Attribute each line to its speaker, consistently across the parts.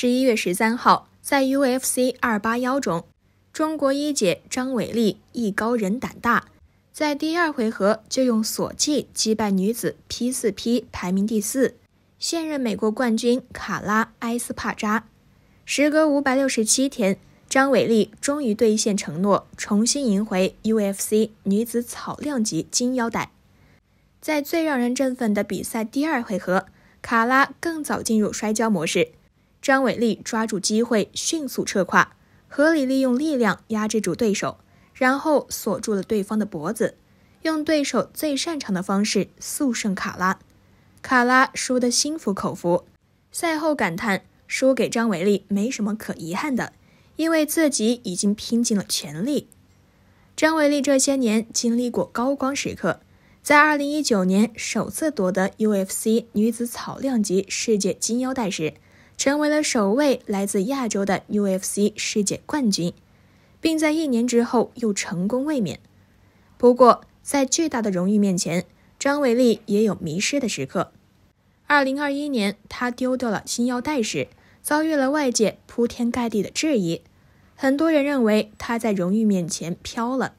Speaker 1: 十一月十三号，在 UFC 二八幺中，中国一姐张伟丽艺高人胆大，在第二回合就用锁技击败女子 P 四 P 排名第四、现任美国冠军卡拉埃斯帕扎。时隔五百六十七天，张伟丽终于兑现承诺，重新赢回 UFC 女子草量级金腰带。在最让人振奋的比赛第二回合，卡拉更早进入摔跤模式。张伟丽抓住机会，迅速撤胯，合理利用力量压制住对手，然后锁住了对方的脖子，用对手最擅长的方式速胜卡拉。卡拉输得心服口服，赛后感叹输给张伟丽没什么可遗憾的，因为自己已经拼尽了全力。张伟丽这些年经历过高光时刻，在二零一九年首次夺得 UFC 女子草量级世界金腰带时。成为了首位来自亚洲的 UFC 世界冠军，并在一年之后又成功卫冕。不过，在巨大的荣誉面前，张伟丽也有迷失的时刻。二零二一年，她丢掉了金腰带时，遭遇了外界铺天盖地的质疑，很多人认为她在荣誉面前飘了。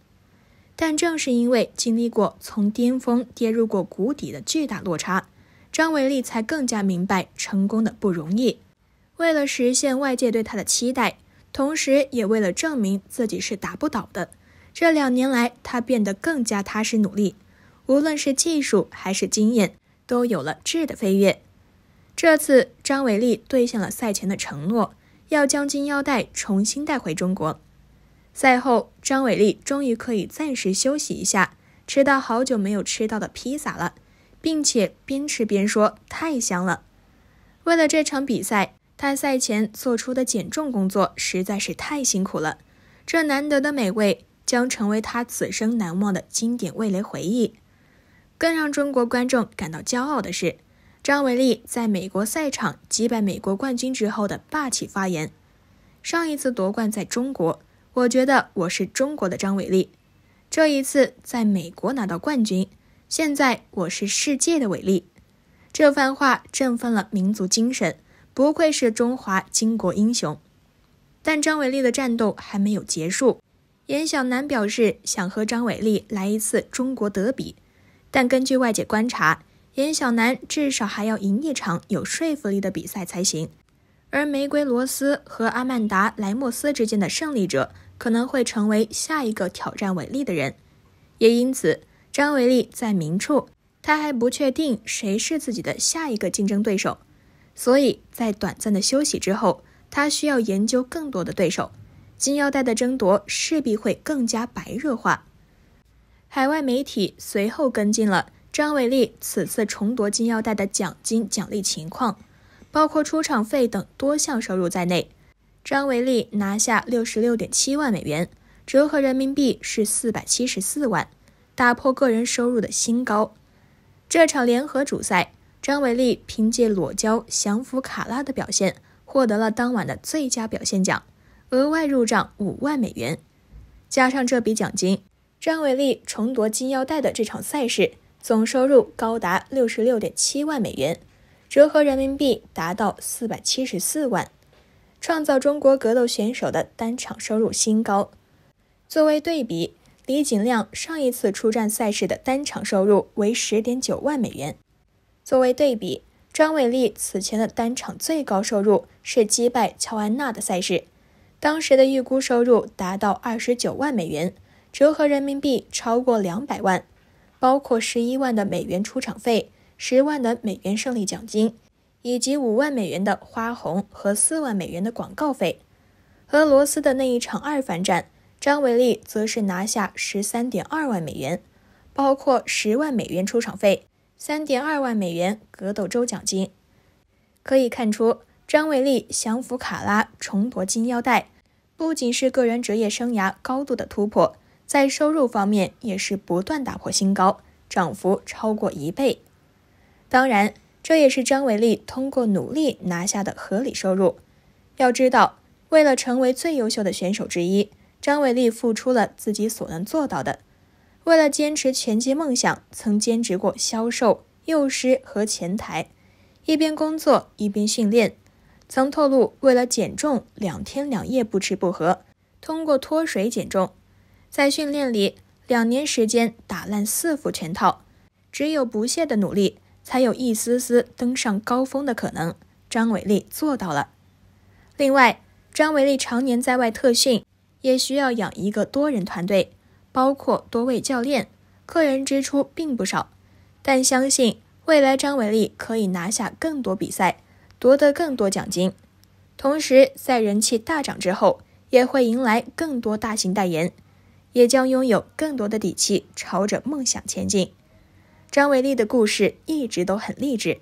Speaker 1: 但正是因为经历过从巅峰跌入过谷底的巨大落差，张伟丽才更加明白成功的不容易。为了实现外界对他的期待，同时也为了证明自己是打不倒的，这两年来他变得更加踏实努力，无论是技术还是经验都有了质的飞跃。这次张伟丽兑现了赛前的承诺，要将金腰带重新带回中国。赛后，张伟丽终于可以暂时休息一下，吃到好久没有吃到的披萨了，并且边吃边说：“太香了！”为了这场比赛。他赛前做出的减重工作实在是太辛苦了，这难得的美味将成为他此生难忘的经典味蕾回忆。更让中国观众感到骄傲的是，张伟丽在美国赛场击败美国冠军之后的霸气发言：“上一次夺冠在中国，我觉得我是中国的张伟丽；这一次在美国拿到冠军，现在我是世界的伟丽。”这番话振奋了民族精神。不愧是中华巾帼英雄，但张伟丽的战斗还没有结束。严小楠表示想和张伟丽来一次中国德比，但根据外界观察，严小楠至少还要赢一场有说服力的比赛才行。而玫瑰罗斯和阿曼达莱莫斯之间的胜利者可能会成为下一个挑战伟丽的人，也因此，张伟丽在明处，他还不确定谁是自己的下一个竞争对手。所以在短暂的休息之后，他需要研究更多的对手，金腰带的争夺势必会更加白热化。海外媒体随后跟进了张伟丽此次重夺金腰带的奖金奖励情况，包括出场费等多项收入在内，张伟丽拿下六十六点七万美元，折合人民币是四百七十四万，打破个人收入的新高。这场联合主赛。张伟丽凭借裸交《降服卡拉的表现，获得了当晚的最佳表现奖，额外入账五万美元。加上这笔奖金，张伟丽重夺金腰带的这场赛事总收入高达六十六点七万美元，折合人民币达到四百七十四万，创造中国格斗选手的单场收入新高。作为对比，李景亮上一次出战赛事的单场收入为十点九万美元。作为对比，张伟丽此前的单场最高收入是击败乔安娜的赛事，当时的预估收入达到二十九万美元，折合人民币超过两百万，包括十一万的美元出场费、十万的美元胜利奖金，以及五万美元的花红和四万美元的广告费。和罗斯的那一场二番战，张伟丽则是拿下十三点二万美元，包括十万美元出场费。三点二万美元格斗周奖金，可以看出，张伟丽降服卡拉，重夺金腰带，不仅是个人职业生涯高度的突破，在收入方面也是不断打破新高，涨幅超过一倍。当然，这也是张伟丽通过努力拿下的合理收入。要知道，为了成为最优秀的选手之一，张伟丽付出了自己所能做到的。为了坚持拳击梦想，曾兼职过销售、幼师和前台，一边工作一边训练。曾透露，为了减重，两天两夜不吃不喝，通过脱水减重。在训练里，两年时间打烂四副拳套，只有不懈的努力，才有一丝丝登上高峰的可能。张伟丽做到了。另外，张伟丽常年在外特训，也需要养一个多人团队。包括多位教练，个人支出并不少，但相信未来张伟丽可以拿下更多比赛，夺得更多奖金，同时在人气大涨之后，也会迎来更多大型代言，也将拥有更多的底气朝着梦想前进。张伟丽的故事一直都很励志。